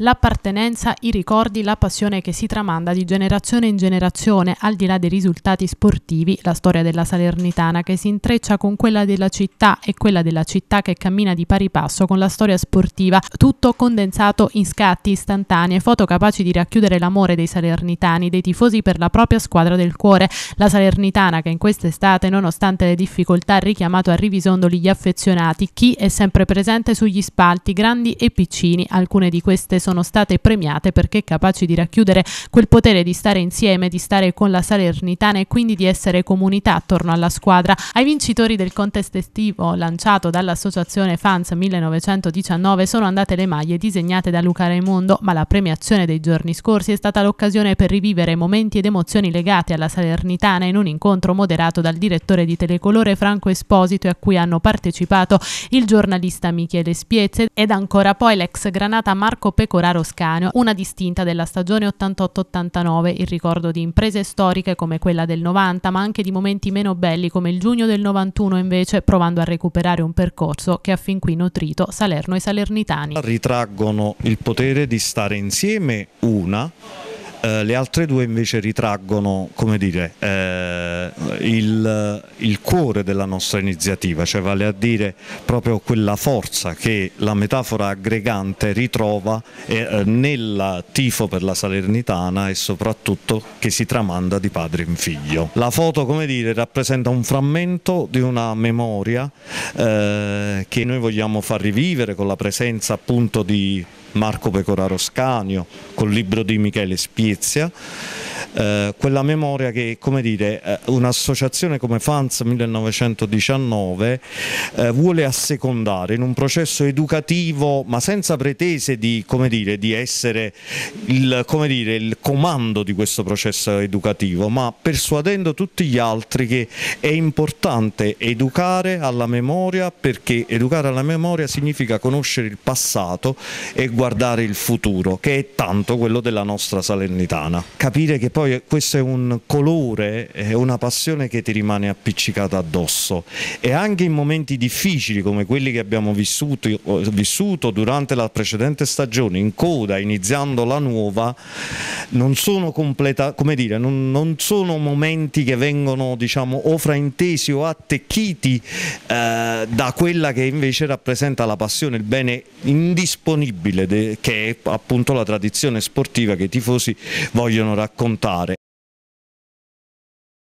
L'appartenenza, i ricordi, la passione che si tramanda di generazione in generazione, al di là dei risultati sportivi, la storia della Salernitana che si intreccia con quella della città e quella della città che cammina di pari passo con la storia sportiva, tutto condensato in scatti istantanei, foto capaci di racchiudere l'amore dei salernitani, dei tifosi per la propria squadra del cuore, la Salernitana che in quest'estate, nonostante le difficoltà, ha richiamato a Rivisondoli gli affezionati, chi è sempre presente sugli spalti, grandi e piccini, alcune di queste sono sono state premiate perché capaci di racchiudere quel potere di stare insieme, di stare con la Salernitana e quindi di essere comunità attorno alla squadra. Ai vincitori del contest estivo lanciato dall'associazione Fans 1919 sono andate le maglie disegnate da Luca Raimondo, ma la premiazione dei giorni scorsi è stata l'occasione per rivivere momenti ed emozioni legate alla Salernitana in un incontro moderato dal direttore di Telecolore Franco Esposito e a cui hanno partecipato il giornalista Michele Spiezze ed ancora poi l'ex Granata Marco Pecorino Curà Scanio, una distinta della stagione 88-89, il ricordo di imprese storiche come quella del 90, ma anche di momenti meno belli come il giugno del 91 invece, provando a recuperare un percorso che ha fin qui nutrito Salerno e Salernitani. Ritraggono il potere di stare insieme una, eh, le altre due invece ritraggono, come dire, eh, il, il, cuore della nostra iniziativa, cioè vale a dire proprio quella forza che la metafora aggregante ritrova eh, nel tifo per la Salernitana e soprattutto che si tramanda di padre in figlio. La foto come dire rappresenta un frammento di una memoria eh, che noi vogliamo far rivivere con la presenza appunto di Marco Pecoraro Scanio, col libro di Michele Spiezia eh, quella memoria che come dire, eh, un'associazione come FANS 1919 eh, vuole assecondare in un processo educativo ma senza pretese di, dire, di essere il, dire, il comando di questo processo educativo ma persuadendo tutti gli altri che è importante educare alla memoria perché educare alla memoria significa conoscere il passato e guardare il futuro che è tanto quello della nostra Salernitana. Capire che perché poi questo è un colore, è una passione che ti rimane appiccicata addosso e anche in momenti difficili come quelli che abbiamo vissuto, vissuto durante la precedente stagione, in coda, iniziando la nuova, non sono, completa, dire, non, non sono momenti che vengono diciamo, o fraintesi o attecchiti eh, da quella che invece rappresenta la passione, il bene indisponibile de, che è appunto la tradizione sportiva che i tifosi vogliono raccontare raccontare